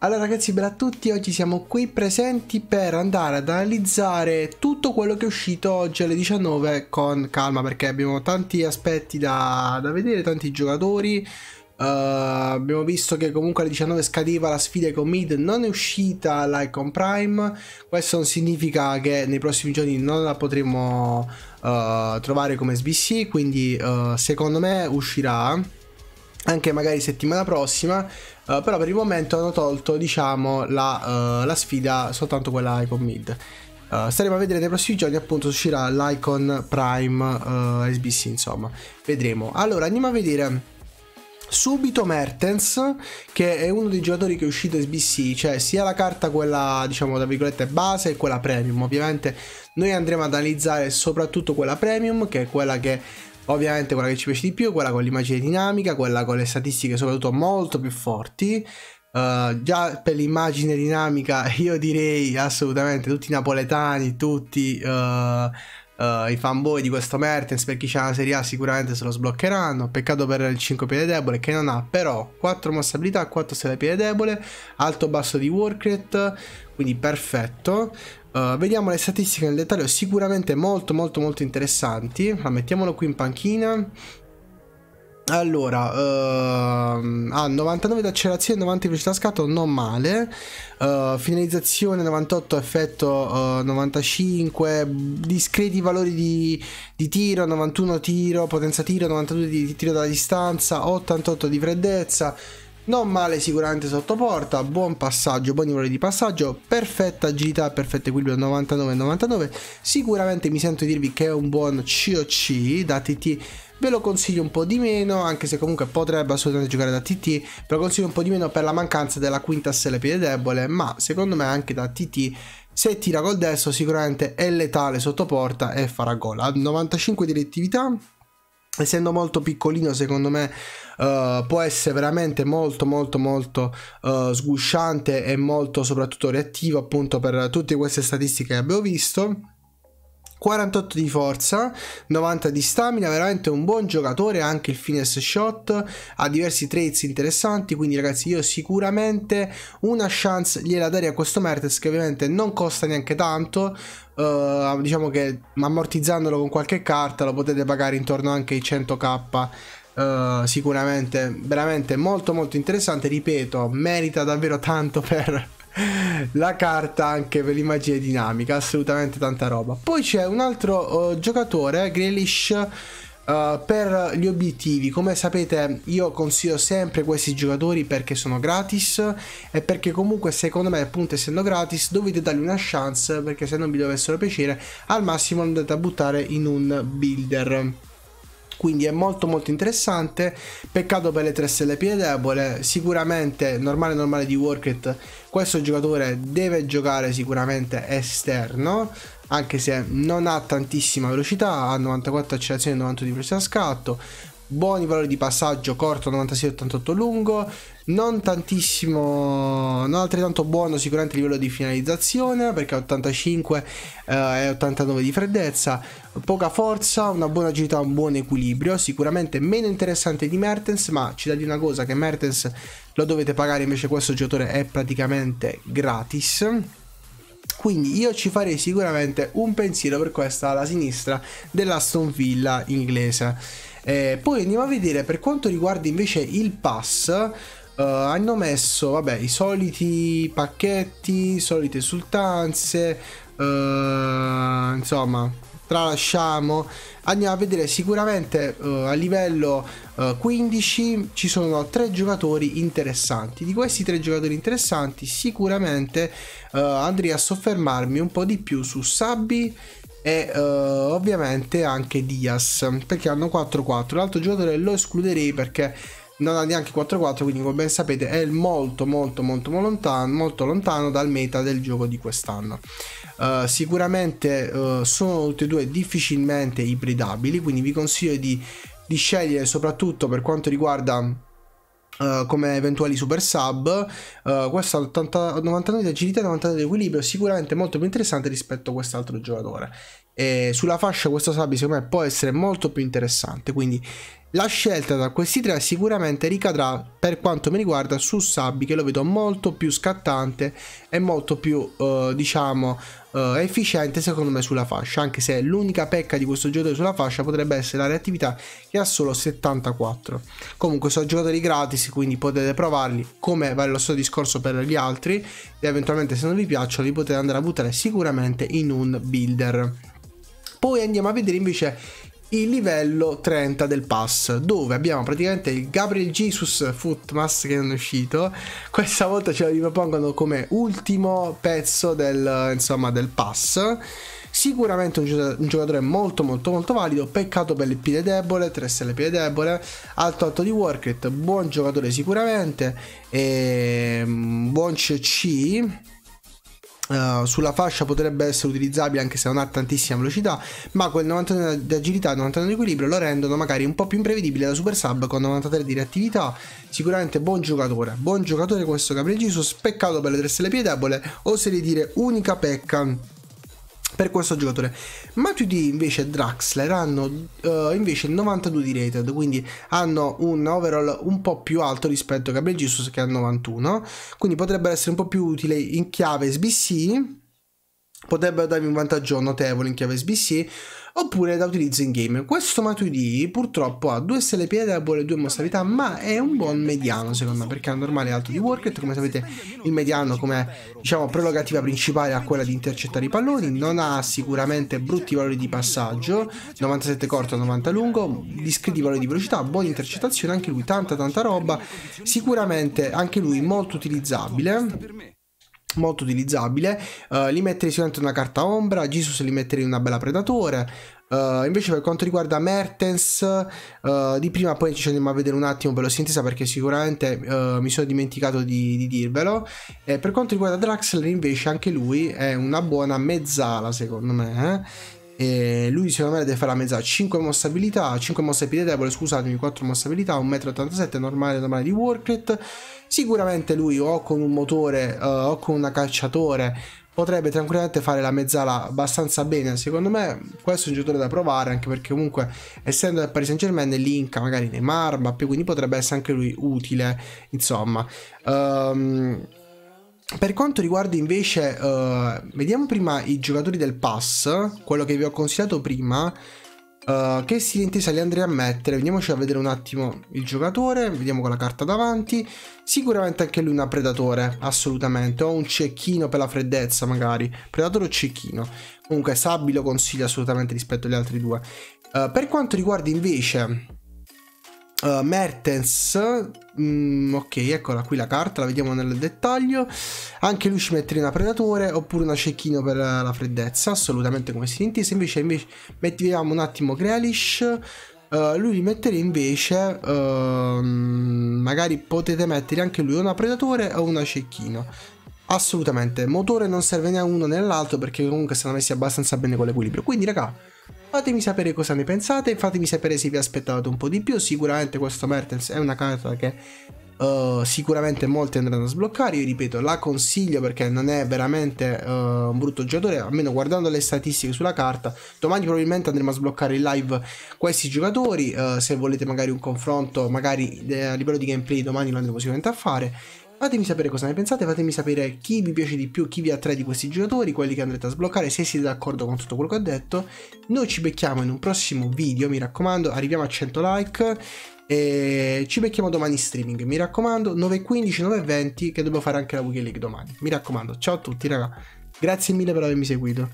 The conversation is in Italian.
Allora ragazzi, bella a tutti, oggi siamo qui presenti per andare ad analizzare tutto quello che è uscito oggi alle 19 con calma perché abbiamo tanti aspetti da, da vedere, tanti giocatori, Uh, abbiamo visto che comunque alle 19 scadeva la sfida con Mid, non è uscita l'Icon Prime. Questo non significa che nei prossimi giorni non la potremo uh, trovare come SBC, quindi uh, secondo me uscirà anche magari settimana prossima, uh, però per il momento hanno tolto diciamo la, uh, la sfida soltanto quella Icon Mid. Uh, staremo a vedere nei prossimi giorni appunto uscirà l'Icon Prime SBC insomma, vedremo. Allora andiamo a vedere subito Mertens che è uno dei giocatori che è uscito SBC cioè sia la carta quella diciamo tra virgolette base e quella premium ovviamente noi andremo ad analizzare soprattutto quella premium che è quella che Ovviamente quella che ci piace di più, è quella con l'immagine dinamica, quella con le statistiche soprattutto molto più forti. Uh, già per l'immagine dinamica io direi assolutamente tutti i napoletani, tutti... Uh, Uh, I fanboy di questo Mertens per chi c'ha la Serie A sicuramente se lo sbloccheranno. Peccato per il 5 piede debole che non ha però 4 abilità 4 stelle piede debole, alto basso di Warcraft quindi perfetto. Uh, vediamo le statistiche nel dettaglio, sicuramente molto molto molto interessanti. Ah, mettiamolo qui in panchina. Allora, uh, ah, 99 d'accelerazione, 90 di velocità scatto, non male. Uh, finalizzazione 98, effetto uh, eh, 95, discreti valori di, di, tiro, 91 tiro, potenza tiro, 92 di, di tiro dalla distanza, 88 di freddezza. Non male sicuramente sotto porta, buon passaggio, buoni valori di passaggio, perfetta agilità, perfetto equilibrio 99-99. Sicuramente mi sento di dirvi che è un buon COC da TT ve lo consiglio un po' di meno, anche se comunque potrebbe assolutamente giocare da TT, ve lo consiglio un po' di meno per la mancanza della quinta SL piede debole, ma secondo me anche da TT se tira col destro sicuramente è letale sotto porta e farà gol. Ha 95 di lettività, essendo molto piccolino secondo me uh, può essere veramente molto molto molto uh, sgusciante e molto soprattutto reattivo appunto per tutte queste statistiche che abbiamo visto. 48 di forza, 90 di stamina, veramente un buon giocatore, anche il finesse shot, ha diversi traits interessanti, quindi ragazzi io sicuramente una chance gliela darei a questo Mertes che ovviamente non costa neanche tanto, uh, diciamo che ammortizzandolo con qualche carta lo potete pagare intorno anche ai 100k Uh, eh, sicuramente veramente molto molto interessante ripeto merita davvero tanto per la carta anche per l'immagine dinamica, assolutamente tanta roba. Poi c'è un altro uh, giocatore, Grealish, uh, per gli obiettivi. Come sapete io consiglio sempre questi giocatori perché sono gratis e perché comunque secondo me appunto essendo gratis dovete dargli una chance perché se non vi dovessero piacere al massimo andate a buttare in un builder quindi è molto molto interessante peccato per le tre stelle piede debole sicuramente normale normale di Warcraft questo giocatore deve giocare sicuramente esterno anche se non ha tantissima velocità ha 94 accelerazioni e 90 di velocità scatto buoni valori di passaggio corto 96-88 lungo, non tantissimo, non altrettanto buono sicuramente a livello di finalizzazione perché 85 eh, e 89 di freddezza, poca forza, una buona agilità, un buon equilibrio, sicuramente meno interessante di Mertens, ma ci dà di una cosa che Mertens lo dovete pagare, invece questo giocatore è praticamente gratis. Quindi io ci farei sicuramente un pensiero per questa alla sinistra dell'Aston Villa inglese. Eh, poi andiamo a vedere per quanto riguarda invece il pass. Uh, hanno messo vabbè, i soliti pacchetti, solite esultanze, uh, eh, insomma, tralasciamo. Andiamo a vedere sicuramente uh, a livello uh, 15 ci sono tre giocatori interessanti. Di questi tre giocatori interessanti sicuramente uh, andrei a soffermarmi un po' di più su Sabbi e uh, ovviamente anche Diaz perché hanno 4-4 l'altro giocatore lo escluderei perché non ha neanche 4-4 quindi come ben sapete è molto molto molto lontano, molto lontano dal meta del gioco di quest'anno uh, sicuramente uh, sono tutti e due difficilmente ibridabili quindi vi consiglio di, di scegliere soprattutto per quanto riguarda Uh, come eventuali super sub uh, questa 80, 99 di agilità e 99 di equilibrio sicuramente molto più interessante rispetto a quest'altro giocatore eh, sulla fascia questo sabbia secondo me può essere molto più interessante quindi la scelta tra questi tre sicuramente ricadrà per quanto mi riguarda su Sabbi che lo vedo molto più scattante e molto più eh, diciamo eh, efficiente secondo me sulla fascia anche se l'unica pecca di questo giocatore sulla fascia potrebbe essere la reattività che ha solo 74 comunque sono giocatori gratis quindi potete provarli come vale lo stesso discorso per gli altri e eventualmente se non vi piacciono li potete andare a buttare sicuramente in un builder poi andiamo a vedere invece il livello 30 del pass dove abbiamo praticamente il Gabriel Jesus Footmas che è uscito questa volta ce lo ripropongono come ultimo pezzo del, insomma, del pass sicuramente un, giocatore molto molto molto valido peccato per le pile debole 3 stelle pile debole alto alto di Warcraft, buon giocatore sicuramente e ehm, buon CC eh, sulla fascia potrebbe essere utilizzabile anche se non ha tantissima velocità, ma quel 99 di agilità e 99 di equilibrio lo rendono magari un po' più imprevedibile da Super Sub con 93 di reattività. Sicuramente buon giocatore, buon giocatore questo Caprigisus, peccato per le tre stelle piedebole, oserei dire unica pecca per questo giocatore. Matuidi invece e Draxler hanno uh, invece 92 di rated, quindi hanno un overall un po' più alto rispetto a Gabriel Jesus che ha 91, quindi potrebbero essere un po' più utili in chiave SBC potrebbe darvi un vantaggio notevole in chiave SBC oppure da utilizzo in game. Questo Matuidi purtroppo ha due stelle piede e vuole due mostralità, ma è un buon mediano secondo me, perché è un normale alto di Warcraft, come sapete il mediano come diciamo prerogativa principale ha quella di intercettare i palloni, non ha sicuramente brutti valori di passaggio, 97 corto, 90 lungo, discreti valori di velocità, buona intercettazione, anche lui tanta tanta roba, sicuramente anche lui molto utilizzabile molto utilizzabile. Uh, li metterei sicuramente una carta ombra, Jesus li metterei una bella predatore. Uh, invece per quanto riguarda Mertens, uh, di prima poi ci andiamo a vedere un attimo per lo sintesa perché sicuramente eh, mi sono dimenticato di, di dirvelo. E per quanto riguarda Draxler invece anche lui è una buona mezzala secondo me. Eh? E lui secondo me deve fare la mezza 5 mossa abilità 5 mossa piede debole scusatemi 4 mossa abilità 1,87 m normale normale di worklet Sicuramente lui o con un motore uh, o con una calciatore potrebbe tranquillamente fare la mezzala abbastanza bene. Secondo me questo è un giocatore da provare, anche perché comunque essendo del Paris Saint Germain linka magari Neymar, Mbappé, quindi potrebbe essere anche lui utile, insomma. Um, per quanto riguarda invece, uh, vediamo prima i giocatori del pass, quello che vi ho consigliato prima. Eh, che stile intesa li andrei a mettere? Veniamoci a vedere un attimo il giocatore, vediamo con la carta davanti. Sicuramente anche lui è una predatore, assolutamente. O un cecchino per la freddezza magari, predatore o cecchino. Comunque Sabbi lo consiglio assolutamente rispetto agli altri due. Uh, per quanto riguarda invece Uh, Mertens, mm, ok, eccola qui la carta, la vediamo nel dettaglio. Anche lui ci una predatore oppure una cecchino per la freddezza, assolutamente come si intese. Invece, invece mettiamo un attimo Grealish. Uh, lui li metterei invece, uh, magari potete mettere anche lui una predatore o una cecchino. Assolutamente, motore non serve né a uno né all'altro perché comunque sono messi abbastanza bene con l'equilibrio. Quindi, raga Fatemi sapere cosa ne pensate, fatemi sapere se vi aspettate un po' di più, sicuramente questo Mertens è una carta che uh, sicuramente molti andranno a sbloccare, io ripeto la consiglio perché non è veramente uh, un brutto giocatore, almeno guardando le statistiche sulla carta, domani probabilmente andremo a sbloccare in live questi giocatori, uh, se volete magari un confronto, magari a livello di gameplay domani lo andremo sicuramente a fare Fatemi sapere cosa ne pensate, fatemi sapere chi vi piace di più, chi vi attrae di questi giocatori, quelli che andrete a sbloccare, se siete d'accordo con tutto quello che ho detto. Noi ci becchiamo in un prossimo video, mi raccomando, arriviamo a 100 like e ci becchiamo domani in streaming, mi raccomando, 9.15, 9.20 che devo fare anche la Wiki League domani. Mi raccomando, ciao a tutti raga, grazie mille per avermi seguito.